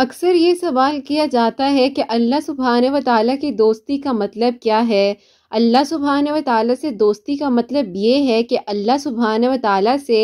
अक्सर ये सवाल किया जाता है कि अल्लाह सुबहान व ताली की दोस्ती का मतलब क्या है अल्लाह सुबहान व ताली से दोस्ती का मतलब ये है कि अल्लाह सुबहान व ताली से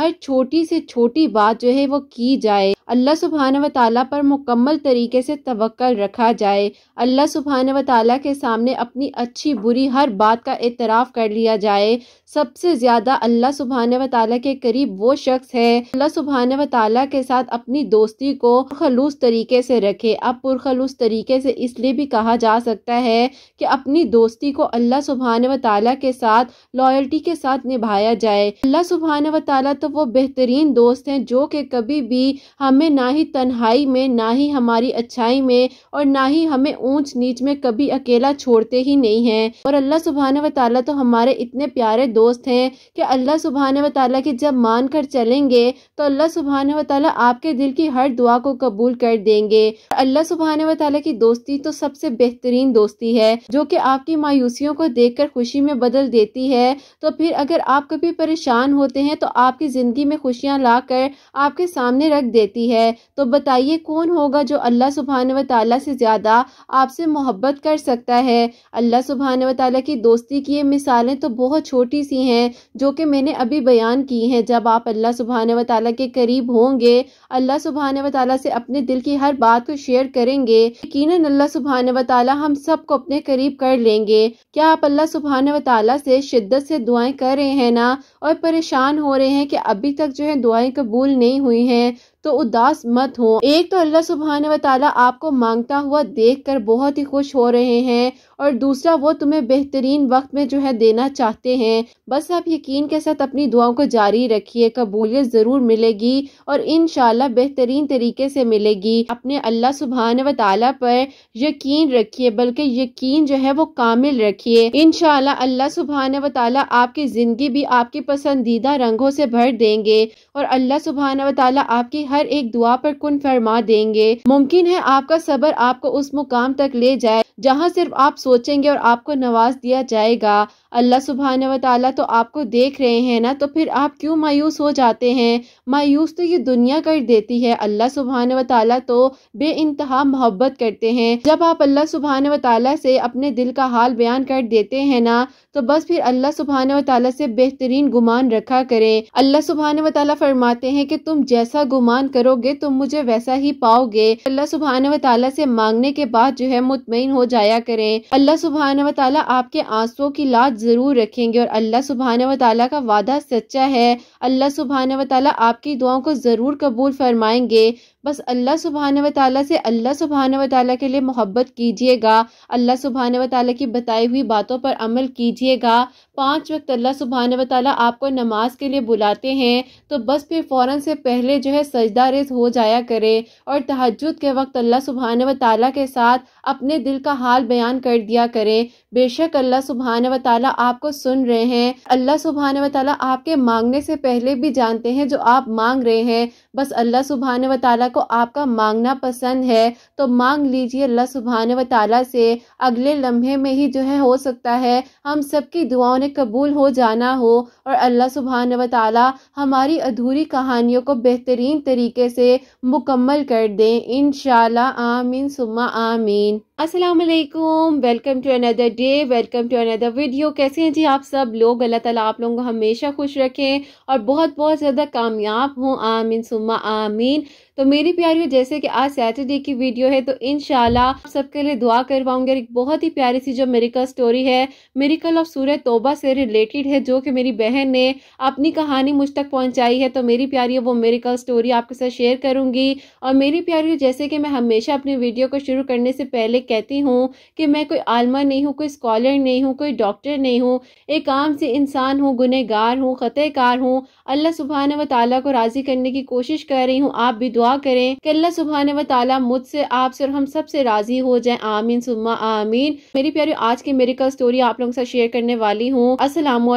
हर छोटी से छोटी बात जो है वो की जाए अल्लाह सुबहान व ताली पर मुकम्मल तरीके से तवक्ल रखा जाए अल्लाह सुबहान व ताली के सामने अपनी अच्छी बुरी हर बात का एतराफ़ कर लिया जाए सबसे ज़्यादा अल्लाह सुबहान व ताली के करीब वो शख्स है अल्लाह सुबहान व ताली के साथ अपनी दोस्ती को खलूस तरीके से रखे अब पुरखलूस तरीके से इसलिए भी कहा जा सकता है कि अपनी दोस्ती को अल्लाह सुबहान व ताली के साथ लॉयल्टी के साथ निभाया जाए अल्लाह सुबहान व ताली तो वो बेहतरीन दोस्त हैं जो कि कभी भी हमें ना ही तन्हाई में ना ही हमारी अच्छाई में और ना ही हमें ऊंच नीच में कभी अकेला छोड़ते ही नहीं है और अल्लाह सुबहान व ताली तो हमारे इतने प्यारे दोस्त हैं कि अल्लाह सुबहान व ताली के जब मान कर चलेंगे तो अल्लाह सुबहान व ताली आपके दिल की हर दुआ को कबूल कर देंगे अल्लाह सुबहान व ताली की दोस्ती तो सबसे बेहतरीन दोस्ती है जो कि आपकी मायूसी खुशियों को देखकर खुशी में बदल देती है तो फिर अगर आप कभी परेशान होते हैं तो आपकी ज़िंदगी में खुशियाँ ला कर आपके सामने रख देती है तो बताइए कौन होगा जो अल्लाह सुबहान व ताली से ज़्यादा आपसे मोहब्बत कर सकता है अल्लाह सुबहान व ताली की दोस्ती की ये मिसालें तो बहुत छोटी सी हैं जो कि मैंने अभी बयान की हैं जब आप अल्लाह सुबहान व ताली के करीब होंगे अल्लाह सुबहान व ताली से अपने दिल की हर बात को शेयर करेंगे यकीन अल्लाह सुबहान व ताली हम सबको अपने करीब कर लेंगे क्या आप अल्लाह सुबहान वाली से शिद्दत से दुआएं कर रहे हैं ना और परेशान हो रहे हैं कि अभी तक जो है दुआएं कबूल नहीं हुई हैं तो उदास मत हो एक तो अल्लाह सुबहान वाली आपको मांगता हुआ देख कर बहुत ही खुश हो रहे हैं और दूसरा वो तुम्हें बेहतरीन वक्त में जो है देना चाहते हैं बस आप यकीन के साथ अपनी दुआओं को जारी रखिए कबूलियत ज़रूर मिलेगी और इन बेहतरीन तरीके से मिलेगी अपने अल्लाह सुबहान वाली पर यकीन रखिए बल्कि यकीन जो है वो कामिल रखिए इन अल्लाह सुबहान वाली आपकी ज़िंदगी भी आपकी पसंदीदा रंगों से भर देंगे और अल्लाह सुबहान वाली आपकी हर एक दुआ पर कुन फरमा देंगे मुमकिन है आपका सबर आपको उस मुकाम तक ले जाए जहाँ सिर्फ आप सोचेंगे और आपको नवाज दिया जाएगा अल्लाह सुबहान वाली तो आपको देख रहे हैं ना तो फिर आप क्यों मायूस हो जाते हैं मायूस तो ये दुनिया कर देती है अल्लाह सुबहान वाली तो बे इंतहा मोहब्बत करते हैं जब आप अल्लाह सुबहान वाली से अपने दिल का हाल बयान कर देते हैं ना तो बस फिर अल्लाह सुबहान वाली से बेहतरीन गुमान रखा करें अल्लाह सुबहान वाली फरमाते हैं कि तुम जैसा गुमान ईमान करोगे तो मुझे वैसा ही पाओगे अल्लाह सुबहान वाली से मांगने के बाद जो है मुतमिन हो जाया करें अल्लाह सुबहान वाली आपके आंसुओं की लाज ज़रूर रखेंगे और अल्लाह सुबहान वाली का वादा सच्चा है अल्लाह सुबहान वाली आपकी दुआओं को ज़रूर कबूल फरमाएंगे बस अल्लाह सुबहान व ताली से अल्लाह सुबहान व ताली के लिए मोहब्बत कीजिएगा अल्लाह सुबहान व ताली की बताई हुई बातों पर अमल कीजिएगा पाँच वक्त अल्लाह सुबहान व ताली आपको नमाज के लिए बुलाते हैं तो बस फिर फ़ौर से पहले जो है सजदा रेज हो जाया करे और तहजद के वक्त अल्लाह सुबहान व ताली के साथ अपने दिल का हाल बयान कर दिया करें बेशक अल्लाह सुबहान वाली आपको सुन रहे हैं अल्लाह सुबहान वाली आपके मांगने से पहले भी जानते हैं जो आप मांग रहे हैं बस अल्लाह सुबहान वाली को आपका मांगना पसंद है तो मांग लीजिए अल्लाह सुबहान वाली से अगले लम्हे में ही जो है हो सकता है हम सब की दुआओं ने कबूल हो जाना हो और अल्लाह सुबहान वाली हमारी अधूरी कहानियों को बेहतरीन तरीके से मुकम्मल कर दें इन आमीन सुमा आमीन असलकुम welcome to another day welcome to another video कैसे हैं जी आप सब लोग अल्लाह ताला आप लोगों को हमेशा खुश रखें और बहुत बहुत ज़्यादा कामयाब हों आमीन सुमा आमीन तो मेरी प्यारी जैसे कि आज सैटरडे की वीडियो है तो इन सबके लिए दुआ करवाऊंगी एक बहुत ही प्यारी सी जो मेरिकल स्टोरी है मेरिकल ऑफ सूर्य तोबा से रिलेटेड है जो कि मेरी बहन ने अपनी कहानी मुझ तक पहुंचाई है तो मेरी प्यारी वो मेरिकल स्टोरी आपके साथ शेयर करूंगी और मेरी प्यारी जैसे कि मैं हमेशा अपनी वीडियो को शुरू करने से पहले कहती हूँ कि मैं कोई आलमा नहीं हूँ कोई स्कॉलर नहीं हूँ कोई डॉक्टर नहीं हूँ एक आम से इंसान हूँ गुनहगार हूँ ख़तेकार हूँ अल्लाह सुबहान व ताली को राज़ी करने की कोशिश कर रही हूँ आप भी दुआ करें कि अल्लाह सुबहान व ताली मुझसे आपसे और हम सबसे राज़ी हो जाए आमीन सुम्मा आमीन मेरी प्यारी आज की मेडिकल स्टोरी आप लोगों के साथ शेयर करने वाली हूँ असलम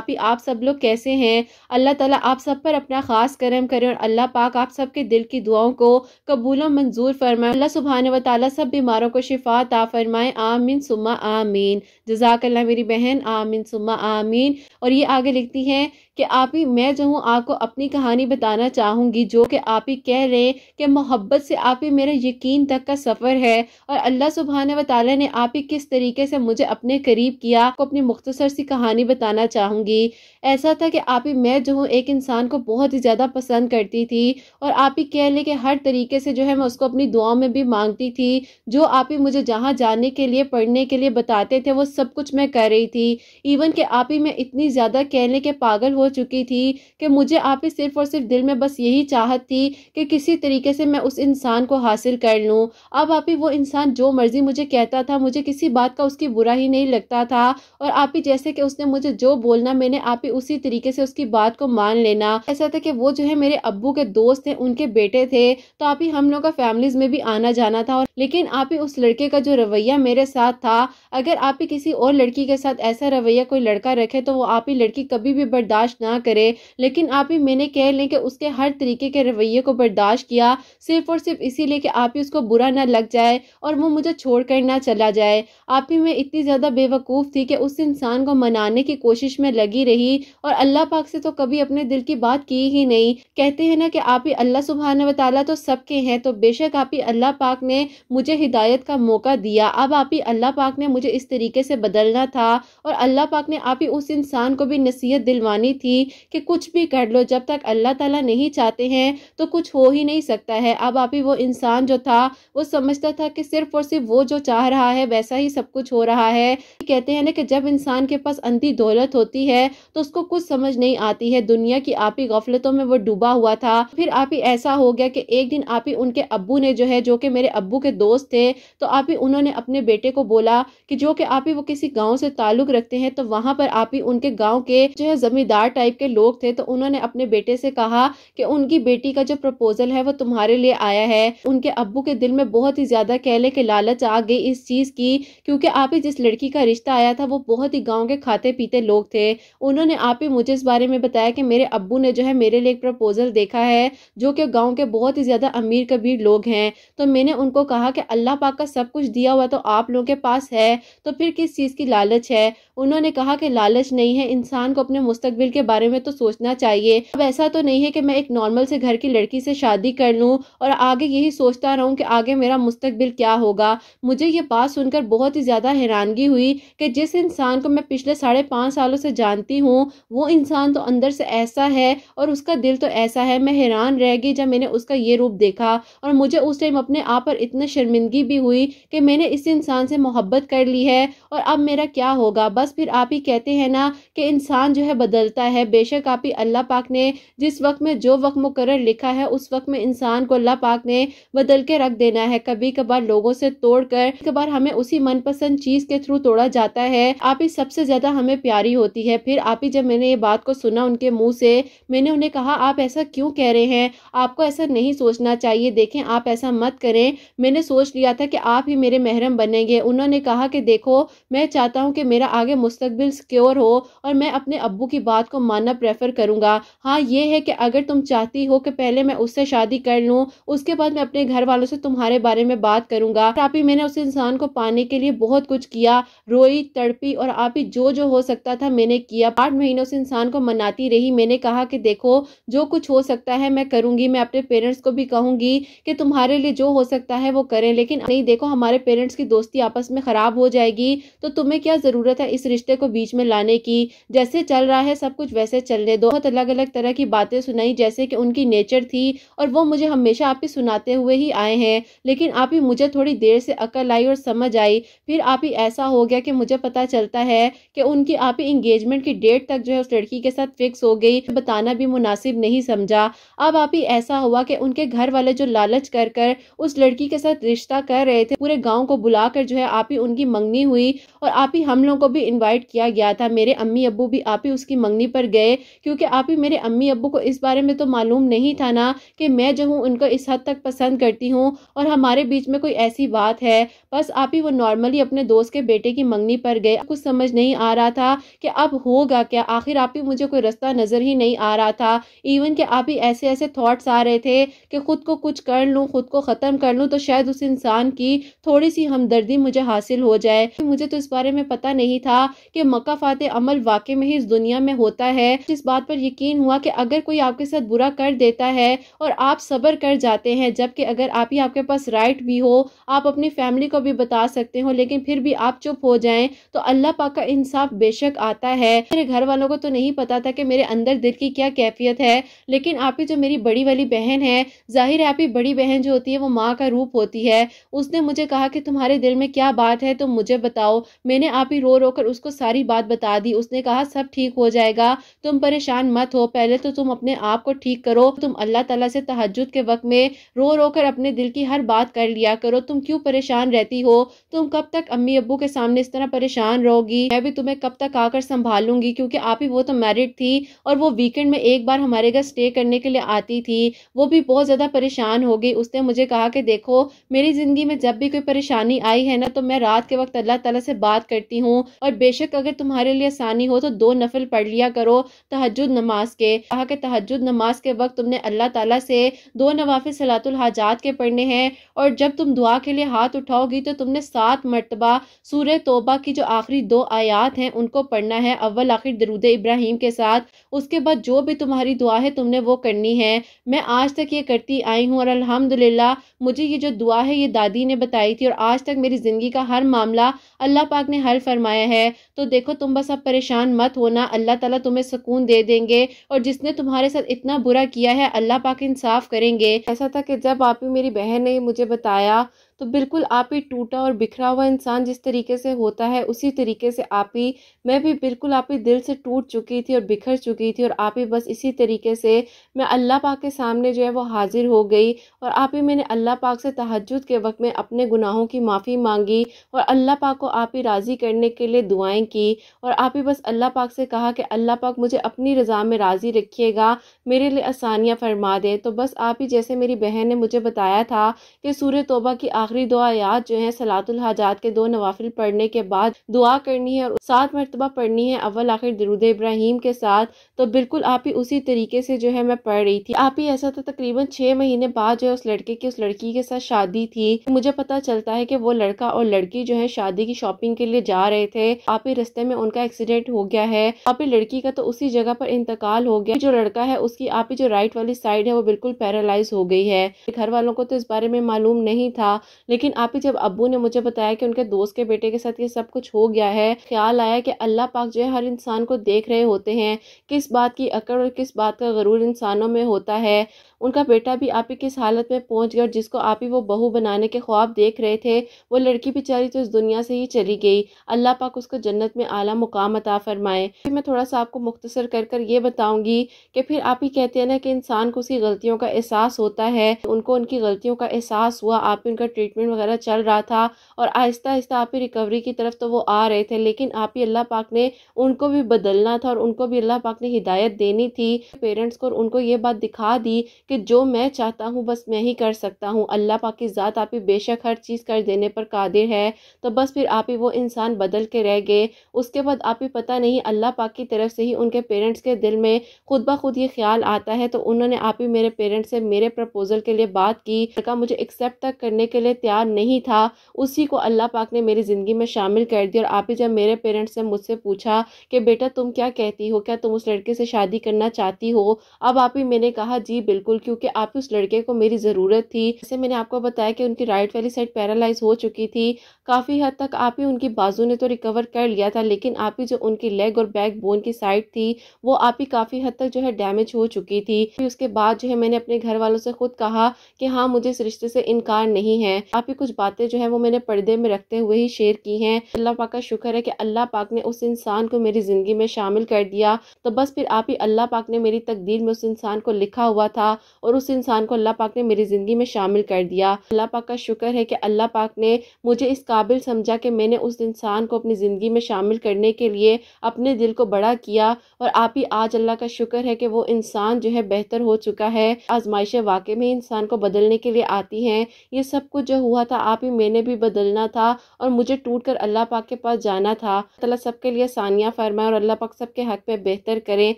आप ही आप सब लोग कैसे हैं अल्लाह तला आप सब पर अपना खास करम करें और अल्लाह पाक आप सबके दिल की दुआओं को कबूल मंजूर फरमाए अल्लाह सुबहान व ताली सब बीमारों को शिफा ता फरमाए आमीन सुम्मा आमीन जजाकल्ला मेरी बहन आमीन सुम्मा आमीन और ये आगे लिखती है कि आप ही मैं जो हूँ आपको अपनी कहानी बताना चाहूँगी जो कि आप ही कह रहे हैं कि मोहब्बत से आप ही मेरा यकीन तक का सफ़र है और अल्लाह सुबहान व ताली ने आप ही किस तरीके से मुझे अपने करीब किया आपको अपनी मुख्तसर सी कहानी बताना चाहूँगी ऐसा था कि आप ही मैं जो हूँ एक इंसान को बहुत ही ज़्यादा पसंद करती थी और आप ही कह लें कि हर तरीके से जो है मैं उसको अपनी दुआ में भी मांगती थी जो आप ही मुझे जहाँ जाने के लिए पढ़ने के लिए बताते थे वो सब कुछ मैं कर रही थी इवन कि आप ही मैं इतनी ज़्यादा कह लें कि पागल हो चुकी थी कि मुझे आप ही सिर्फ और सिर्फ दिल में बस यही चाहत थी कि किसी तरीके से मैं उस इंसान को हासिल कर लूँ अब आप ही वो इंसान जो मर्ज़ी मुझे कहता था मुझे किसी बात का उसकी बुरा ही नहीं लगता था और आप ही जैसे कि उसने मुझे जो बोलना मैंने आप ही उसी तरीके से उसकी बात को मान लेना ऐसा था कि वो जो है मेरे अबू के दोस्त थे उनके बेटे थे तो आप ही हम लोग का फैमिलीज में भी आना जाना था और लेकिन आप ही उस लड़के का जो रवैया मेरे साथ था अगर आप ही किसी और लड़की के साथ ऐसा रवैया कोई लड़का रखे तो वो आप ही लड़की कभी भी बर्दाश्त ना करे लेकिन आप ही मैंने कह लें कि उसके हर तरीके के रवैये को बर्दाश्त किया सिर्फ और सिर्फ इसीलिए कि आप ही उसको बुरा ना लग जाए और वो मुझे छोड़ कर ना चला जाए आप ही मैं इतनी ज़्यादा बेवकूफ़ थी कि उस इंसान को मनाने की कोशिश में लगी रही और अल्लाह पाक से तो कभी अपने दिल की बात की ही नहीं कहते हैं ना कि आप ही अल्लाह सुबहाना वाली तो सबके हैं तो बेशक आप ही अल्लाह पाक ने मुझे हिदायत का मौका दिया अब आप ही अल्लाह पाक ने मुझे इस तरीके से बदलना था और अल्लाह पाक ने आप ही उस इंसान को भी नसीहत दिलवानी थी कि कुछ भी कर लो जब तक अल्लाह ताला नहीं चाहते हैं तो कुछ हो ही नहीं सकता है अब आप ही वो इंसान जो था वो समझता था कि सिर्फ और सिर्फ वो जो चाह रहा है वैसा ही सब कुछ हो रहा है कहते हैं ना कि जब इंसान के पास अंधी दौलत होती है तो उसको कुछ समझ नहीं आती है दुनिया की आप ही गफलतों में वो डूबा हुआ था फिर आप ही ऐसा हो गया कि एक दिन आप ही उनके अबू ने जो है जो कि मेरे अबू के दोस्त थे तो आप ही उन्होंने अपने बेटे को बोला कि जो कि आप ही वो किसी गाँव से ताल्लुक रखते हैं तो वहाँ पर आप ही उनके गाँव के जो है जमींदार टाइप के लोग थे तो उन्होंने अपने बेटे से कहा कि उनकी बेटी का जो प्रपोजल है वो तुम्हारे लिए आया है उनके अबू के दिल में बहुत ही ज़्यादा कहले के लालच आ गई इस चीज़ की क्योंकि आप ही जिस लड़की का रिश्ता आया था वो बहुत ही गाँव के खाते पीते लोग थे उन्होंने आप ही मुझे इस बारे में बताया कि मेरे अबू ने जो है मेरे लिए एक प्रपोजल देखा है जो कि गाँव के बहुत ही ज़्यादा अमीर कबीर लोग हैं तो मैंने उनको कहा कि अल्लाह पाक का सब कुछ दिया हुआ तो आप लोगों के पास है तो फिर किस चीज़ की लालच है उन्होंने कहा कि लालच नहीं है इंसान को अपने मुस्तबिल के के बारे में तो सोचना चाहिए अब ऐसा तो नहीं है कि मैं एक नॉर्मल से घर की लड़की से शादी कर लूँ और आगे यही सोचता रहूँ कि आगे मेरा मुस्तबिल क्या होगा मुझे ये बात सुनकर बहुत ही ज़्यादा हैरानगी हुई कि जिस इंसान को मैं पिछले साढ़े पाँच सालों से जानती हूँ वो इंसान तो अंदर से ऐसा है और उसका दिल तो ऐसा है मैं हैरान रह गई जब मैंने उसका ये रूप देखा और मुझे उस टाइम अपने आप पर इतना शर्मिंदगी भी हुई कि मैंने इस इंसान से मोहब्बत कर ली है और अब मेरा क्या होगा बस फिर आप ही कहते हैं ना कि इंसान जो है बदलता है बेशक आप ही अल्लाह पाक ने जिस वक्त में जो वक्त मुकर लिखा है उस वक्त में इंसान को अल्लाह पाक ने बदल के रख देना है कभी कभार लोगों से तोड़ कर कभार हमें उसी मनपसंद चीज के थ्रू तोड़ा जाता है आप ही सबसे ज्यादा हमें प्यारी होती है फिर आप ही जब मैंने ये बात को सुना उनके मुंह से मैंने उन्हें कहा आप ऐसा क्यों कह रहे हैं आपको ऐसा नहीं सोचना चाहिए देखें आप ऐसा मत करें मैंने सोच लिया था कि आप ही मेरे महरम बनेंगे उन्होंने कहा कि देखो मैं चाहता हूँ कि मेरा आगे मुस्तबिल सिक्योर हो और मैं अपने अबू की बात को मानना प्रेफर करूंगा हाँ ये है कि अगर तुम चाहती हो कि पहले मैं उससे शादी कर लूँ उसके बाद मैं अपने घर वालों से तुम्हारे बारे में बात करूंगा आप ही मैंने उस इंसान को पाने के लिए बहुत कुछ किया रोई तड़पी और आप ही जो जो हो सकता था मैंने किया आठ महीनों से इंसान को मनाती रही मैंने कहा कि देखो जो कुछ हो सकता है मैं करूंगी मैं अपने पेरेंट्स को भी कहूंगी कि तुम्हारे लिए जो हो सकता है वो करें लेकिन नहीं देखो हमारे पेरेंट्स की दोस्ती आपस में ख़राब हो जाएगी तो तुम्हें क्या ज़रूरत है इस रिश्ते को बीच में लाने की जैसे चल रहा है सब कुछ कुछ वैसे चलने दो बहुत अलग अलग तरह की बातें सुनाई जैसे कि उनकी नेचर थी और वो मुझे हमेशा आप ही सुनाते हुए ही आए हैं लेकिन आप ही मुझे थोड़ी देर से अकल आई और समझ आई फिर आप ही ऐसा हो गया कि मुझे पता चलता है कि उनकी आप ही इंगेजमेंट की डेट तक जो है उस लड़की के साथ फिक्स हो गई बताना भी मुनासिब नहीं समझा अब आप ही ऐसा हुआ कि उनके घर वाले जो लालच कर कर उस लड़की के साथ रिश्ता कर रहे थे पूरे गाँव को बुलाकर जो है आप ही उनकी मंगनी हुई और आप ही हम लोगों को भी इन्वाइट किया गया था मेरे अम्मी अबू भी आप ही उसकी मंगनी पर पर गए क्योंकि आप ही मेरे अम्मी अबू को इस बारे में तो मालूम नहीं था ना कि मैं जो हूँ उनको इस हद तक पसंद करती हूँ और हमारे बीच में कोई ऐसी बात है बस आप ही वो नॉर्मली अपने दोस्त के बेटे की मंगनी पर गए कुछ समझ नहीं आ रहा था कि अब होगा क्या आखिर आप ही मुझे कोई रास्ता नज़र ही नहीं आ रहा था इवन कि आप ही ऐसे ऐसे थॉट्स आ रहे थे कि ख़ुद को कुछ कर लूँ ख़ुद को ख़त्म कर लूँ तो शायद उस इंसान की थोड़ी सी हमदर्दी मुझे हासिल हो जाए मुझे तो इस बारे में पता नहीं था कि मक्का फ़ात अमल वाकई में ही इस दुनिया में होता है इस बात पर यकीन हुआ कि अगर कोई आपके साथ बुरा कर देता है और आप सब्र कर जाते हैं जबकि अगर आप ही आपके पास राइट भी हो आप अपनी फैमिली को भी बता सकते हो लेकिन फिर भी आप चुप हो जाए तो अल्लाह पाक का इंसाफ बेशक आता है मेरे घर वालों को तो नहीं पता था कि मेरे अंदर दिल की क्या कैफियत है लेकिन आपकी जो मेरी बड़ी वाली बहन है जाहिर है आपकी बड़ी बहन जो होती है वो माँ का रूप होती है उसने मुझे कहा कि तुम्हारे दिल में क्या बात है तुम मुझे बताओ मैंने आप ही रो रो कर उसको सारी बात बता दी उसने कहा सब ठीक हो जाएगा तुम परेशान मत हो पहले तो तुम अपने आप को ठीक करो तुम अल्लाह तला से तहजद के वक्त में रो रो कर अपने दिल की हर बात कर लिया करो तुम क्यों परेशान रहती हो तुम कब तक अम्मी अबू के सामने इस तरह परेशान रहोगी मैं भी तुम्हें कब तक आकर संभालूंगी क्योंकि आप ही वो तो मैरिड थी और वो वीकेंड में एक बार हमारे घर स्टे करने के लिए आती थी वो भी बहुत ज़्यादा परेशान हो गई उसने मुझे कहा कि देखो मेरी ज़िंदगी में जब भी कोई परेशानी आई है ना तो मैं रात के वक्त अल्लाह तला से बात करती हूँ और बेशक अगर तुम्हारे लिए आसानी हो तो दो नफल पढ़ लिया करो तहजद नमाज के कहा कि तहजद नमाज के वक्त तुमने अल्लाह ताला से दो नवाफिल सलातुल हाजात के पढ़ने हैं और जब तुम दुआ के लिए हाथ उठाओगी तो तुमने सात मरतबा सूर तोबा की जो आखिरी दो आयात हैं उनको पढ़ना है अव्वल आखिर दरुद इब्राहिम के साथ उसके बाद जो भी तुम्हारी दुआ है तुमने वो करनी है मैं आज तक ये करती आई हूँ और अल्हम्दुलिल्लाह मुझे ये जो दुआ है ये दादी ने बताई थी और आज तक मेरी ज़िंदगी का हर मामला अल्लाह पाक ने हल फरमाया है तो देखो तुम बस अब परेशान मत होना अल्लाह ताला तुम तुम्हें सुकून दे देंगे और जिसने तुम्हारे साथ इतना बुरा किया है अल्लाह पाक इंसाफ करेंगे ऐसा था कि जब आप ही मेरी बहन ने मुझे बताया तो बिल्कुल आप ही टूटा और बिखरा हुआ इंसान जिस तरीके से होता है उसी तरीके से आप ही मैं भी बिल्कुल आप ही दिल से टूट चुकी थी और बिखर चुकी थी और आप ही बस इसी तरीके से मैं अल्लाह पाक के सामने जो है वो हाजिर हो गई और आप ही मैंने अल्लाह पाक से तहजद के वक्त में अपने गुनाहों की माफ़ी मांगी और अल्लाह पाक को आप ही राज़ी करने के लिए दुआएँ की और आप ही बस अल्लाह पाक से कहा कि अल्लाह पाक मुझे अपनी रज़ा में राज़ी रखिएगा मेरे लिए आसानियाँ फरमा दें तो बस आप ही जैसे मेरी बहन ने मुझे बताया था कि सूर्य तोबा की आखिर आखिरी दुआ याद जो है सलातुल हाजात के दो नवाफिल पढ़ने के बाद दुआ करनी है और सात मरतबा पढ़नी है अव्वल आखिर दरुद इब्राहिम के साथ तो बिल्कुल आप ही उसी तरीके से जो है मैं पढ़ रही थी आप ही ऐसा था तकरीबन छः महीने बाद जो है उस लड़के की उस लड़की के साथ शादी थी मुझे पता चलता है कि वो लड़का और लड़की जो है शादी की शॉपिंग के लिए जा रहे थे आप ही रस्ते में उनका एक्सीडेंट हो गया है आप ही लड़की का तो उसी जगह पर इंतकाल हो गया जो लड़का है उसकी आप ही जो राइट वाली साइड है वो बिल्कुल पैरालाइज हो गई है घर वालों को तो इस बारे में मालूम नहीं था लेकिन आप ही जब अबू ने मुझे बताया कि उनके दोस्त के बेटे के साथ ये सब कुछ हो गया है ख्याल आया कि अल्लाह पाक जो है हर इंसान को देख रहे होते हैं किस बात की अकड़ और किस बात का गरूर इंसानों में होता है उनका बेटा भी आप ही किस हालत में पहुँच गया जिसको आप ही वो बहू बनाने के ख्वाब देख रहे थे वो लड़की बेचारी तो इस दुनिया से ही चली गई अल्लाह पाक उसको जन्नत में आला मुकाम अता फरमाए फिर मैं थोड़ा सा आपको मुख्तसर कर कर ये बताऊँगी कि फिर आप ही कहते हैं ना कि इंसान को उसकी गलतियों का एहसास होता है उनको उनकी गलतियों का एहसास हुआ आप ही उनका ट्रीटमेंट वगैरह चल रहा था और आहिस्ता आहिस्ता आप ही रिकवरी की तरफ तो वो आ रहे थे लेकिन आप ही अल्लाह पाक ने उनको भी बदलना था और उनको भी अल्लाह पाक ने हिदायत देनी थी पेरेंट्स को उनको ये बात दिखा दी कि जो मैं चाहता हूँ बस मैं ही कर सकता हूँ अल्लाह पाक की ज़ात आप ही बेशक हर चीज़ कर देने पर कादिर है तो बस फिर आप ही वो इंसान बदल के रह गए उसके बाद आप ही पता नहीं अल्लाह पाक की तरफ से ही उनके पेरेंट्स के दिल में खुद ब खुद ये ख्याल आता है तो उन्होंने आप ही मेरे पेरेंट्स से मेरे प्रपोज़ल के लिए बात की लड़का मुझे एक्सेप्ट तक करने के लिए तैयार नहीं था उसी को अल्लाह पाक ने मेरी ज़िंदगी में शामिल कर दिया और आप ही जब मेरे पेरेंट्स ने मुझसे पूछा कि बेटा तुम क्या कहती हो क्या तुम उस लड़के से शादी करना चाहती हो अब आप ही मैंने कहा जी बिल्कुल क्योंकि आपके उस लड़के को मेरी ज़रूरत थी जैसे मैंने आपको बताया कि उनकी राइट वाली साइड पैरालाइज हो चुकी थी काफ़ी हद तक आप ही उनकी बाजू ने तो रिकवर कर लिया था लेकिन आप ही जो उनकी लेग और बैक बोन की साइड थी वो आप ही काफ़ी हद तक जो है डैमेज हो चुकी थी फिर उसके बाद जो है मैंने अपने घर वालों से खुद कहा कि हाँ मुझे इस रिश्ते से इनकार नहीं है आप ही कुछ बातें जो है वो मैंने पर्दे में रखते हुए ही शेयर की हैं अल्लाह पाक का शुक्र है कि अल्लाह पाक ने उस इंसान को मेरी ज़िंदगी में शामिल कर दिया तो बस फिर आप ही अल्लाह पाक ने मेरी तकदीर में उस इंसान को लिखा हुआ था और उस इंसान को अल्लाह पाक ने मेरी ज़िंदगी में शामिल कर दिया अल्लाह पाक का शुक्र है कि अल्लाह पाक ने मुझे इस काबिल समझा कि मैंने उस इंसान को अपनी ज़िंदगी में शामिल करने के लिए अपने दिल को बड़ा किया और आप ही आज अल्लाह का शुक्र है कि वो इंसान जो है बेहतर हो चुका है आजमाइशें वाकई में इंसान को बदलने के लिए आती हैं ये सब कुछ जो हुआ था आप ही मैंने भी बदलना था और मुझे टूट कर अल्लाह पाक के पास जाना था अल्लाह सबके लिए सानिया फरमाए और अल्लाह पाक सबके हक पर बेहतर करें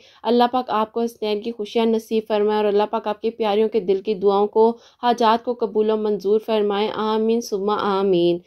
अल्लाह पाक आपको इस नैन की खुशियाँ नसीब फरमाए और अल्लाह पाक आप आपके प्यारियों के दिल की दुआओं को हाजात को कबूल मंजूर फरमाएँ आमीन सुबह आमीन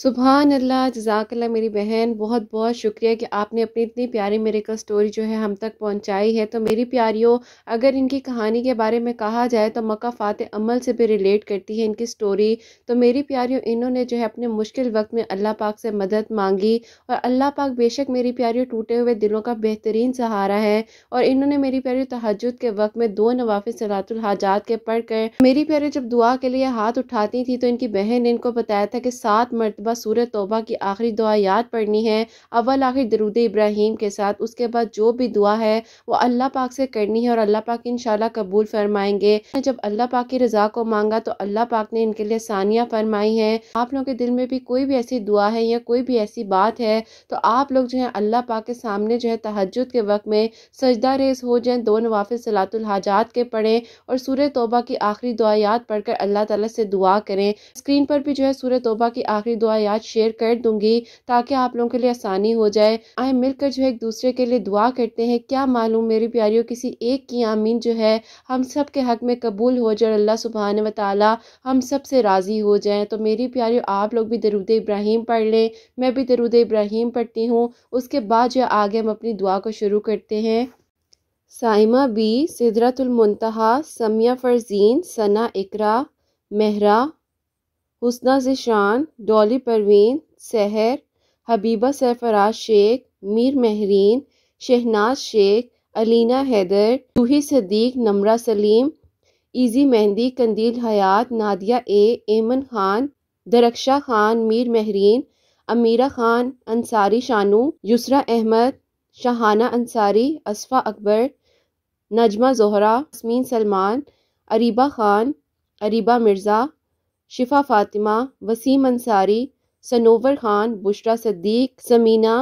सुबहान अल्लाह जजाकल्ला मेरी बहन बहुत बहुत शुक्रिया कि आपने अपनी इतनी प्यारी मेरे का स्टोरी जो है हम तक पहुंचाई है तो मेरी प्यारियों अगर इनकी कहानी के बारे में कहा जाए तो फात अमल से भी रिलेट करती है इनकी स्टोरी तो मेरी प्यारियों इन्होंने जो है अपने मुश्किल वक्त में अल्लाह पाक से मदद मांगी और अल्लाह पाक बेशक मेरी प्यारियों टूटे हुए दिलों का बेहतरीन सहारा है और इन्होंने मेरी प्यारियों तहजद के वक्त में दो नवाफ़ सलातुल हाजात के पढ़ कर मेरी प्यारी जब दुआ के लिए हाथ उठाती थी तो इनकी बहन ने इनको बताया था कि सात मरतबा सुबह सूर तोबा की आखिरी दुआ याद पढ़नी है अव्वल आखिर दरूद इब्राहिम के साथ उसके बाद जो भी दुआ है वो अल्लाह पाक से करनी है और अल्लाह पाक इन कबूल फरमाएंगे जब अल्लाह पाक की रजा को मांगा तो अल्लाह पाक ने इनके लिए सानिया फरमाई है आप लोगों के दिल में भी कोई भी ऐसी दुआ है या कोई भी ऐसी बात है तो आप लोग जो है अल्लाह पाक के सामने जो है तहजद के वक्त में सजदा रेज हो जाए दो नवाफिल सलातुल हाजात के पढ़ें और सूर तोबा की आखिरी दुआ याद पढ़कर अल्लाह तला से दुआ करें स्क्रीन पर भी जो है सूर तोबा की आखिरी दुआ याद शेयर कर दूंगी ताकि आप लोगों के लिए आसानी हो जाए आए मिलकर जो है एक दूसरे के लिए दुआ करते हैं क्या मालूम मेरी प्यारियों किसी एक की आमीन जो है हम सब के हक में कबूल हो जाए अल्लाह सुबहान व ताली हम सब से राज़ी हो जाए तो मेरी प्यारियों आप लोग भी दरुद इब्राहिम पढ़ लें मैं भी दरुद इब्राहिम पढ़ती हूँ उसके बाद जो आगे हम अपनी दुआ को शुरू करते हैं Saima B Sidratulmuntaha Samiya Farzeen Sana Iqra Mehra Husna Zeeshan Dolly Parveen Sahar Habiba Sarfaraz Sheikh Mir Mehreen Shehnaz Sheikh Alina Haider Roohi Sadiq Namra Saleem easy mehndi Qandeel Hayat Nadia ए एमन खान दरक्षा खान मीर महरीन अमीरा Khan Ansari Shanu Yusra Ahmad Shahana Ansari असफ़ा Akbar Najma Zohra असमीन Salman Areeba Khan Areeba Mirza Shifa Fatima Waseem Ansari Sanobar Khan Bushra Siddiq Samina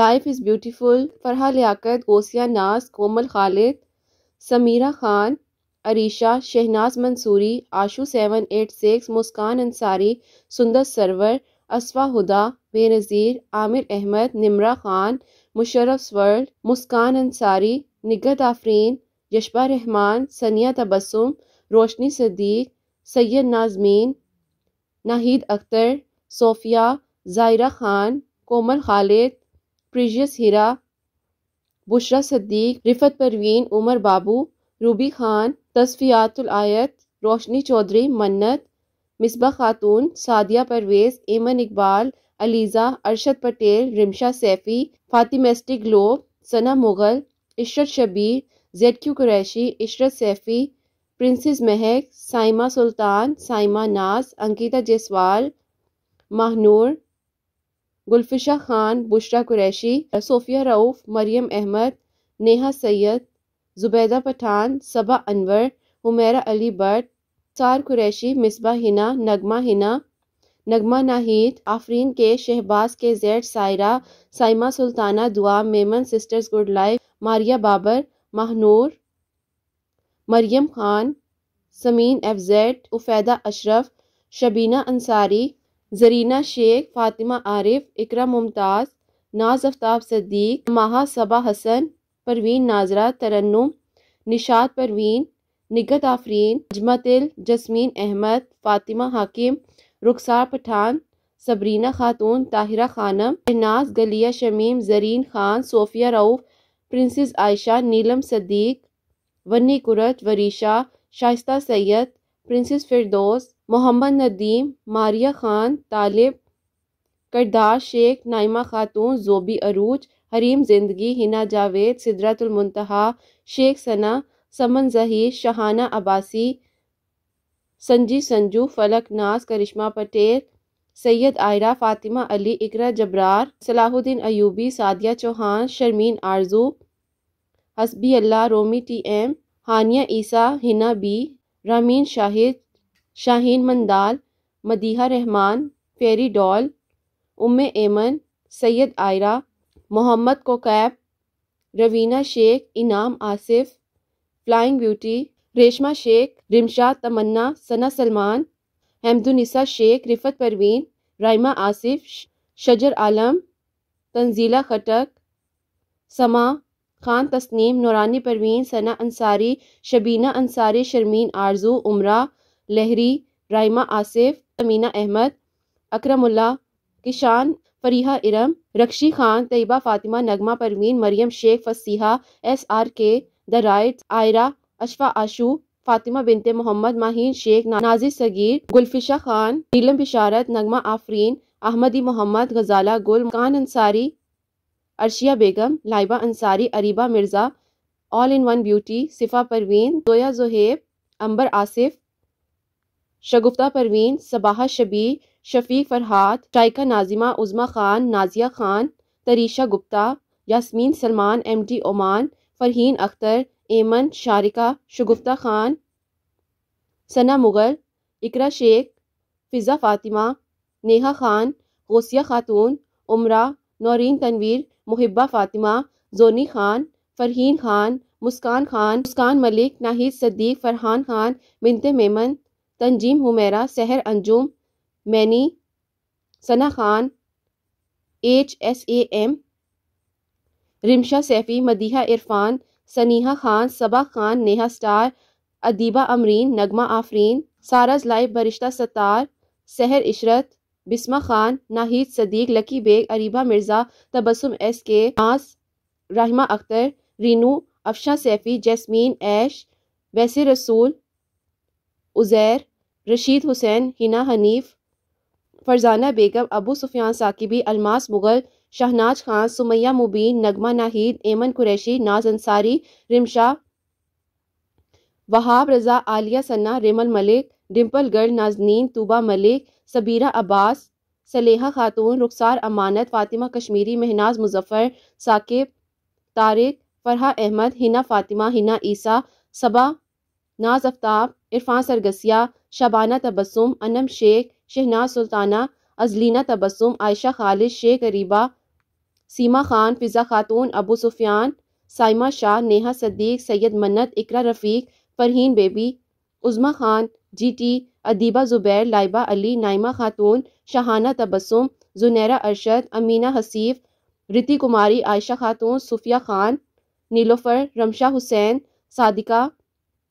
life is beautiful Farha Liaqat Ghausia Naaz Komal Khalid Samira Khan Arisha Shehnaz Mansoori Ashu seven eight six Muskan Ansari Sundar Sarwar Aswa Huda Benazir Aamir Ahmed Nimra Khan Musharraf Swar Muskan Ansari Nighat Afreen Yashba Rahman Saniya Tabassum Roshni Sadiq Syed Nazmeen Nahid Akhtar Sofia Zaira Khan Komal Khalid precious Hira Bushra Siddiq Riffat Parveen Umar Babu Ruby Khan Tasfiyatul Ayat Roshni Chaudhary Mannat Misba Khatoon Sadia Parvez Eman Iqbal Aliza Arshad Patel Rimsha Saifi फातिमेस्टिक globe Sana Mughal Ishrat Shabbir Z Q Qureshi Ishrat Saifi princess Mehak Saima Sultan Saima Naaz Ankita Jaiswal Mahnoor Gulfisha Khan Bushra Qureshi Sofia Rauf Mariyam Ahmed Neha Syed Zubaida Pathan Saba Anwar Humaira Ali Bhatt Saar Qureshi Misbah Hina नगमा हिना नगमा नाहिद आफरीन के शहबाज के Z Saira Saima Sultana Dua Memon sisters good life Maria Babar Mahnoor Mariyam Khan Sameen FZ Ufaida Ashraf Shabina Ansari Zarina Sheikh Fatima Arif Iqra Mumtaz Naaz Aftab Sadiq Maha Saba Hasan Parveen Nazra Tarannum Nishat Parveen Nighat Afreen Azmatil Jasmine Ahmed Fatima Hakim Rukhsar Pathan Sabrina Khatoon Tahira Khanam Shehnaz Galiya Shamim Zareen Khan Sofia Rauf princess Ayesha Neelam Sadiq Wanni Qurat Warisha Shaista Syed princess Firdaus Mohammad Nadeem Maria Khan Talib Kardar Sheikh Naima Khatoon Jobi अरूज हरीम जिंदगी हिना जावेद सिदरतुलमतहा शेख सना समन जहीर शहाना अबासी संजी संजू फलक नाज करिश्मा पटेल सैयद आयरा फातिमा अली इकरा जबरार सलाहुद्दीन अयूबी सादिया चौहान शर्मीन आरजू हसबी अल्लाह Romi T M Haniya Isa Hina B Rameen Shahid Shaheen Mandal Madiha Rahman fairy doll Umm Eman Syed Aira Mohammad Kokab Raveena Sheikh Inam Asif flying beauty Reshma Sheikh Rimsha Tamanna Sana Salman Hamdunnisa Sheikh Riffat Parveen Raima Asif Shajar Alam Tanzila खटक समा खान तस्नीम नौरानी परवीन सना Ansari Shabina Ansari Sharmeen Arzoo Umra Lahri Raima Asif Amina Ahmed Akramullah Kishan Fariha Iram Rakshi Khan Tayyaba Fatima Nagma Parveen Mariyam Sheikh Fasiha S R K the right Aira Ashfa Ashu Fatima बिनते Mohammad Maheen Sheikh Nazir Sagheer Gulfisha Khan Neelam Bisharat Nagma Afreen Ahmadi Mohammad Ghazala Gul Khan Ansari Arshiya Begum Laiba Ansari Areeba Mirza all in one beauty Sifa Parveen Zoya Zohaib Ambar Asif Shagufta Parveen Sabaha Shabbir Shafi Farhad Shaika Nazima Uzma Khan Naziya Khan Tarisha Gupta Yasmin Salman M D Oman Farheen Akhtar Eman Sharika शगुफ्ता खान सना मुग़ल इकरा शेख फ़िज़ा फ़ातिमा नेहा खान गौसिया खातून उमरा नौरीन तनवीर मुहिबा फातिमा जोनी खान फरहीन खान मुस्कान खान मुस्कान Malik Nahid Sadiq Farhan Khan बिनते Memon Tanzeem Humera Sahar Anjum Maini Sana Khan H S A M Rimsha Saifi Madiha Irfan Saniha Khan Saba Khan Neha star Adiba Amreen Nagma Afreen Sara life Barishta Sattar Sahar Ishrat Bisma Khan Nahid Sadiq lucky Baig Areeba Mirza Tabassum S K आस रहमा अख्तर रीनू अफशा सैफ़ी जैस्मीन ऐश वैसे रसूल उज़ैर रशीद हुसैन हिना हनीफ फरजाना बेगम अबू सुफियान साकिबी अलमास मुगल शहनाज खान सुमैया मुबीन नगमा नाहिद एमन कुरैशी नाज अंसारी रिमशा वहाब रज़ा आलिया सन्ना रेमल मलिक डिम्पल गर्ल नाजनीन तूबा मलिक सबीरा अब्बास सलेहा खातून रुखसार अमानत फ़ातिमा कश्मीरी महनाज मुजफ़र साकिब तारिक फ़रहा अहमद हिना फ़ातिमा हिना ईसा सबा नाज आफ्ताब इरफान सरगसिया शबाना तबसुम अनम शेख शहनाज सुल्ताना अजलीना तबसुम आयशा खालिद शेख अरीबा सीमा खान फिज़ा खातून Abu Sufiyan Saima Shah Neha Sadiq Syed Mannat Iqra Rafiq Farheen baby Uzma Khan G T Adiba Zubair Laiba Ali Naima Khatoon Shahana तबसुम जुनैरा Arshad Amina हसीफ रिति कुमारी आयशा खातून सूफिया खान नीलोफर रमशा हुसैन सादिका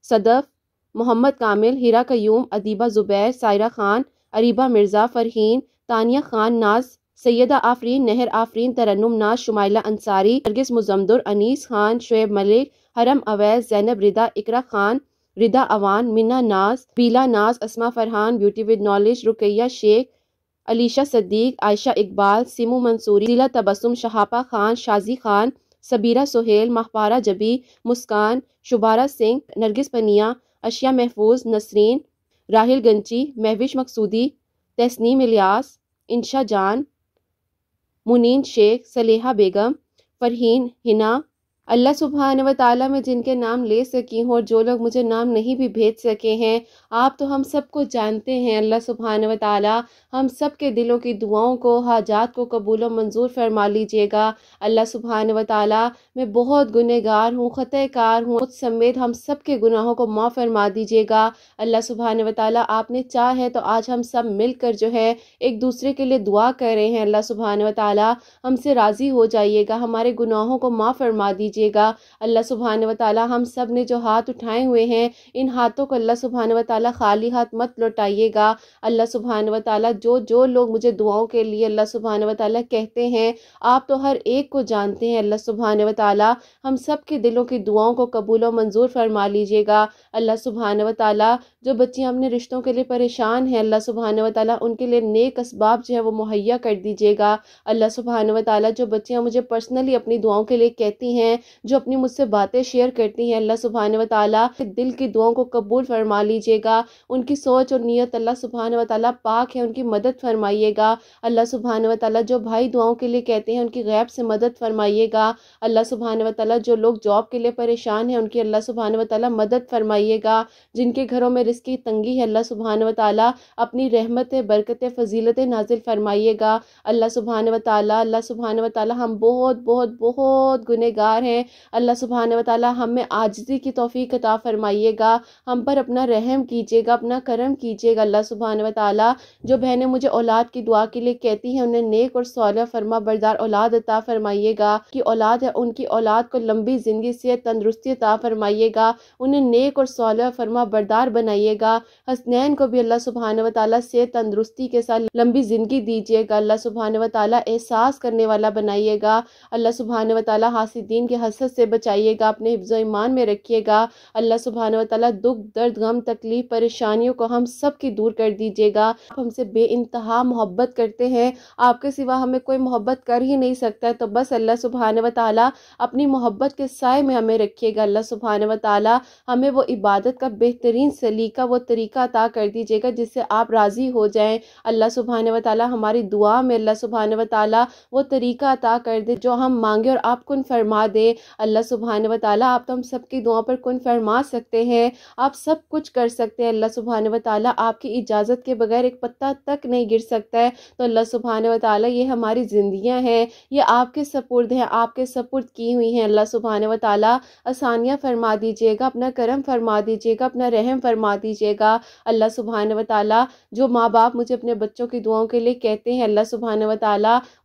सदफ मोहम्मद कामिल हीरा कयूम अदीबा ज़ुबैर सायरा खान अरीबा मिर्ज़ा फ़रहीन तानिया खान नाज सैदा आफरीन नहर आफरीन तरन्नुम नाज शुमाइला अंसारी नरगिस मुजम्दुर अनीस खान शुएब मलिक हरम अवैस जैनब रिदा इकरा खान रिदा अवान मिना नाज पीला Naaz Asma Farhan beauty with knowledge Ruqaiya Sheikh Alisha Sadiq Ayesha Iqbal Simu Mansoori जिला तबसुम शहापा खान शाजी खान सबीरा सोहेल माहपारा जबी मुस्कान शुबारा सिंह नरगिस पनिया अशिया महफूज नसरीन राहिल गंची महविश मकसूदी तहसनीम इलियास इंशा जान मुनीन शेख सलेहा बेगम फरहीन हिना अल्लाह सुबहान व ताला में जिनके नाम ले सकी हूँ और जो लोग मुझे नाम नहीं भी भेज सके हैं आप तो हम सबको जानते हैं अल्लाह सुबहान व हम सब के दिलों की दुआओं को हाजात को कबूल व मंजूर फरमा लीजिएगा अल्लाह सुबहान व मैं बहुत गुनहगार हूँ ख़तःकार हूँ उस समेत हम सब के गुनाहों को माँ फरमा दीजिएगा अल्लाह सुबहान व आपने चाह है तो आज हम सब मिलकर जो है एक दूसरे के लिए दुआ कर रहे हैं अल्लाह सुबहान व हमसे राज़ी हो जाइएगा हमारे गुनाहों को माँ फरमा दीजिए दीजिएगा अल्लाह सुबहान व ताली हम सब ने जो हाथ उठाए हुए हैं इन हाथों को अल्लाह सुबहान व खाली हाथ मत लौटाइएगा अल्लाह सुबहान व जो जो लोग मुझे दुआओं के लिए अल्लाह सुबहान व कहते हैं आप तो हर एक को जानते हैं अल्लाह सुबहान व हम सब के दिलों की दुआओं को कबूल व मंजूर फरमा लीजिएगा अल्लाह सुबहान व ताली जो बच्चियाँ अपने रिश्तों के लिए परेशान हैं अल्लाह सुबहान व ताली उनके लिए नेक इसबाब जो है वो मुहैया कर दीजिएगा अल्लाह सुबहान व जो बच्चियाँ मुझे पर्सनली अपनी दुआओं के लिए कहती हैं जो अपनी मुझसे बातें शेयर करती हैं अल्लाह सुबहान व ताली दिल की दुआओं को कबूल फरमा लीजिएगा उनकी सोच और नीयत अल्लाह सुबहान व ताली पाक है उनकी मदद फरमाइएगा अल्लाह सुबहान व ताली जो भाई दुआओं के लिए कहते हैं उनकी गैब से मदद फरमाइएगा अल्लाह सुबहान व ताली जो लोग जॉब के लिए परेशान हैं उनकी अल्लाह सुबहान व ताली मदद फरमाइएगा जिनके घरों में रिस्क की तंगी है अल्लाह सुबहान व ताली अपनी रहमत बरकत फजीलत नाजिल फरमाइएगा अल्लाह सुबहान व ताली अल्लाह सुबहान व ताली हम बहुत बहुत बहुत गुनहगार हैं हैं अल्लाह सुबहान वाली हमें आजदी की तोफ़ी कता फरमाइएगा हम पर अपना रहम कीजिएगा अपना करम कीजिएगा अल्लाह सुबहान वाली जो बहनें मुझे औलाद की दुआ के लिए कहती हैं उन्हें नेक और सौल फरमा बरदार औलाद अता फरमाइएगा कि औलाद है उनकी औलाद को लंबी ज़िंदगी से तंदरुस्ती अता फरमाइएगा उन्हें नेक और सौल फरमा बरदार बनाइएगा हसनैन को भी अल्लाह सुबहान वाली से तंदरुस्ती के साथ लंबी ज़िंदगी दीजिएगा अल्लाह सुबहान वाली एहसास करने वाला बनाइएगा अल्लाह सुबहान वाली हासिदीन के हसद से बचाइएगा अपने हिफ्ज़ ईमान में रखिएगा अल्लाह सुबहान तला दुख दर्द गम तकलीफ़ परेशानियों को हम सब की दूर कर दीजिएगा आप हमसे बे इंतहा मोहब्बत करते हैं आपके सिवा हमें कोई मोहब्बत कर ही नहीं सकता तो बस अल्लाह सुबहान वाली अपनी मोहब्बत के साय में हमें रखिएगा अल्लाह सुबहान वाली हमें वो इबादत का बेहतरीन सलीका वो तरीका अता कर दीजिएगा जिससे आप राज़ी हो जाएँ अल्लाह सुबहान वाली हमारी दुआ में अल्लाह सुबहान वाली वो तरीका अता कर दे जो हम मांगे और आपको फरमा दे अल्लाह सुबहान व ताली आप तो हम सब की दुआ पर कन फरमा सकते हैं आप सब कुछ कर सकते हैं अल्लाह सुबहान व ताली आपकी इजाज़त के बगैर एक पत्ता तक नहीं गिर सकता है तो अल्लाह सुबहान व ताली ये हमारी ज़िंदियाँ हैं ये आपके सपुर्द हैं आपके सपुर्द की हुई हैं अल्लाह सुबहान व आसानियाँ फरमा दीजिएगा अपना करम फरमा दीजिएगा अपना रहम फरमा दीजिएगा अल्लाह सुबहान व जो माँ बाप मुझे अपने बच्चों की दुआओं के लिए कहते हैं अल्लाह सुबहान व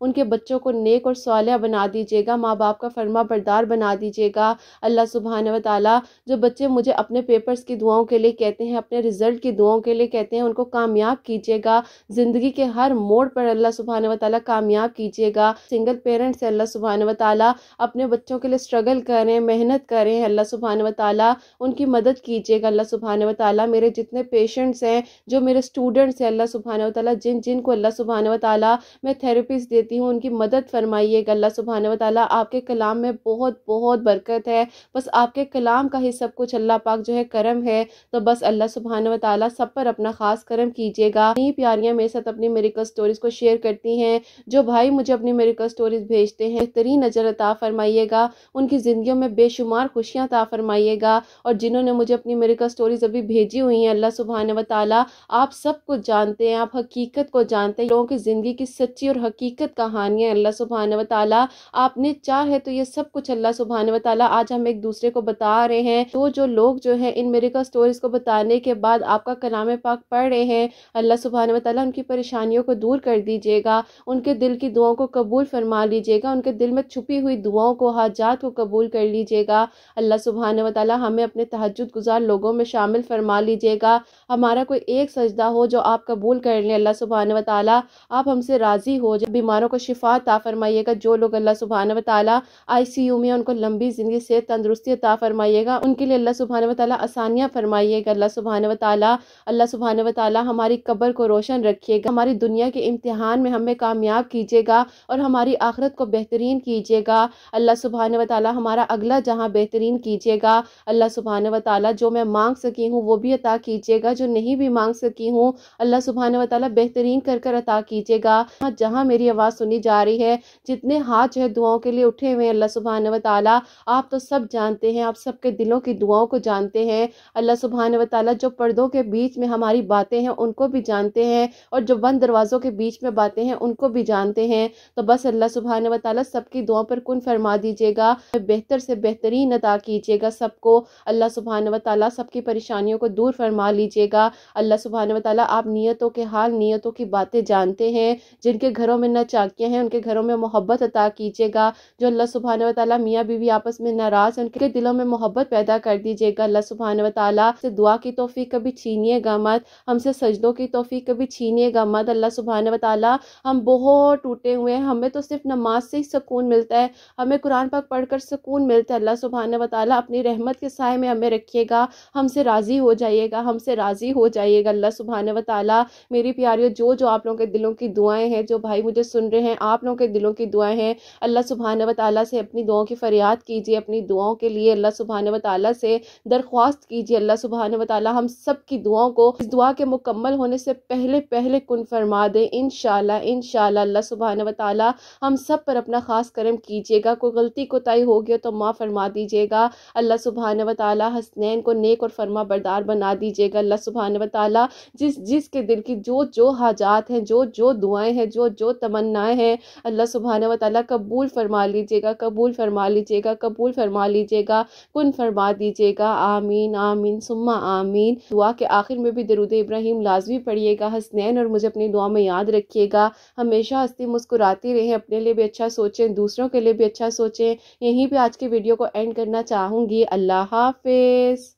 उनके बच्चों को नेक और साल बना दीजिएगा माँ बाप का फरमा बर्दा मददगार बना दीजिएगा अल्लाह सुबहान वाली ताली जो बच्चे मुझे अपने पेपर्स की दुआओं के लिए कहते हैं अपने रिजल्ट की दुआओं के लिए कहते हैं उनको कामयाब कीजिएगा ज़िंदगी के हर मोड़ पर अल्लाह सुबहान वाली कामयाब कीजिएगा सिंगल पेरेंट्स से अल्लाह सुबहान वाली अपने बच्चों के लिए स्ट्रगल करें मेहनत करें अल्लाह सुबहान वाली ताली उनकी मदद कीजिएगा अल्लाह सुबहान वाली मेरे जितने पेशेंट्स हैं जो मेरे स्टूडेंट्स हैं अल्लाह सुबहान वाली जिन जिन को अल्लाह सुबहान वाली ताली मैं थेरेपीज देती हूँ उनकी मदद फरमाइएगा अल्लाह सुबहान वाली ताली आपके कलाम में बहुत बहुत बहुत बरकत है बस आपके कलाम का ही सब कुछ अल्लाह पाक जो है करम है तो बस अल्लाह सुबहान वाली सब पर अपना ख़ास करम कीजिएगा नई प्यारियाँ मेरे साथ अपनी मेरिकल स्टोरीज़ को शेयर करती हैं जो भाई मुझे अपनी मेरिकल स्टोरीज़ भेजते हैं बेहतरीन नज़र अता फरमाइएगा उनकी ज़िंदगी में बेशुमार खुशियाँ ता फरमाइएगा और जिन्होंने मुझे अपनी मेरिकल स्टोरीज़ अभी भेजी हुई हैं अल्लाह सुबहान व ताली आप सब कुछ जानते हैं आप हकीकत को जानते हैं लोगों की ज़िंदगी की सच्ची और हकीकत कहानियाँ अल्लाह सुबहान व ताली आपने चाहे तो ये सब कुछ कुछ अल्लाह सुबहान वाली आज हम एक दूसरे को बता रहे हैं तो जो लोग जो है इन मेरिकल स्टोरीज को बताने के बाद आपका कलाम पाक पढ़ रहे हैं अल्लाह सुबहान वाली उनकी परेशानियों को दूर कर दीजिएगा उनके दिल की दुआओं को कबूल फरमा लीजिएगा उनके दिल में छुपी हुई दुआओं को हाजात को कबूल कर लीजिएगा अल्लाह सुबहान वाली हमें अपने तहजद गुजार लोगों में शामिल फरमा लीजिएगा हमारा कोई एक सजदा हो जो आप कबूल कर लें अल्लाह सुबहान वाली आप हमसे राज़ी हो जाए बीमारों को शिफा ता फरमाइएगा जो लोग अल्लाह सुबहान वाली आई सी यू में उनको लंबी ज़िंदगी से तंदरुस्ती अता फरमाइएगा उनके लिए अल्लाह सुबहान व ताली आसानियाँ फरमाइएगा अल्लाह सुबहान व ताली अल्लाह सुबहान व ताली हमारी कब्र को रोशन रखिएगा हमारी दुनिया के इम्तहान में हमें कामयाब कीजिएगा और हमारी आखरत को बेहतरीन कीजिएगा अल्लाह सुबहान व ताली हमारा अगला जहाँ बेहतरीन कीजिएगा अल्लाह सुबहान व ताली जो मैं मांग सकी हूँ वो भी अता कीजिएगा जो नहीं भी मांग सकी हूँ अल्लाह सुबहान व ताली बेहतरीन कर कर अता कीजिएगा जहाँ मेरी आवाज़ सुनी जा रही है जितने हाथ जो है दुआओं के लिए उठे हुए हैं अल्लाह सुबहान व ताली आप तो सब जानते हैं आप सबके दिलों की दुआओं को जानते हैं अल्लाह सुबहान व ताली जो पर्दों के बीच में हमारी बातें हैं उनको भी जानते हैं और जो बंद दरवाज़ों के बीच में बातें हैं उनको भी जानते हैं तो बस अल्लाह सुबहान व ताली सबकी दुआ पर कन फरमा दीजिएगा बेहतर से बेहतरीन अदा कीजिएगा सबको अल्लाह सुबहान व ताली सबकी परेशानियों को दूर फरमा लीजिएगा अल्लाह सुबहान व ताली आप नीयतों के हाल नीयतों की बातें जानते हैं जिनके घरों में न चाकियाँ हैं उनके घरों में मोहब्बत अता कीजिएगा जो अल्लाह सुबहान व मियाँ बीवी आपस में नाराज उनके दिलों में मोहब्बत पैदा कर दीजिएगा अल्लाह सुबहान वाली से दुआ की तोफ़ी कभी छीनिएगा मत हमसे सजदों की तोफ़ी कभी छीनिएगा मत अल्लाह सुबहान वाली हम बहुत टूटे हुए हैं हमें तो सिर्फ नमाज से ही सुकून मिलता है हमें कुरान पाक पढ़कर सुकून मिलता है अल्लाह सुबहान वाली अपनी रहमत के साय में हमें रखिएगा हमसे राज़ी हो जाइएगा हमसे राज़ी हो जाइएगा अल्लाह सुबहान वाली मेरी प्यारियों जो जो आप लोगों के दिलों की दुआएं हैं जो भाई मुझे सुन रहे हैं आप लोगों के दिलों की दुआएं हैं अल्लाह सुबहान वाली से अपनी दुआओं की फ़रियाद कीजिए अपनी दुआओं के लिए अल्लाह सुबहान वाली से दरख्वास्त कीजिए अल्लाह सुबहान वाली हम सब की दुआओं को इस दुआ के मुकम्मल होने से पहले पहले कन फरमा दें इन शाला अल्लाह सुबहान वाली हम सब पर अपना ख़ास करम कीजिएगा कोई गलती कोताही हो गया तो माँ फरमा दीजिएगा अल्लाह सुबहान वाली हसनैन को नेक और फरमा बरदार बना दीजिएगा अल्लाह सुबहान वाली जिस जिस के दिल की जो जो हाजात हैं जो जो दुआएं हैं जो जो तमन्नाएं हैं अल्लाह सुबहान वाली कबूल फरमा लीजिएगा कबूल फरमा फरमा लीजिएगा कबूल फरमा लीजिएगा कुन फरमा दीजिएगा आमीन आमीन सुम्मा आमीन दुआ के आखिर में भी दरुद इब्राहिम लाजमी पढ़िएगा हसनैन और मुझे अपनी दुआ में याद रखिएगा हमेशा हंसती मुस्कुराती रहें अपने लिए भी अच्छा सोचें दूसरों के लिए भी अच्छा सोचें यहीं पर आज की वीडियो को एंड करना चाहूँगी अल्लाह हाफिज़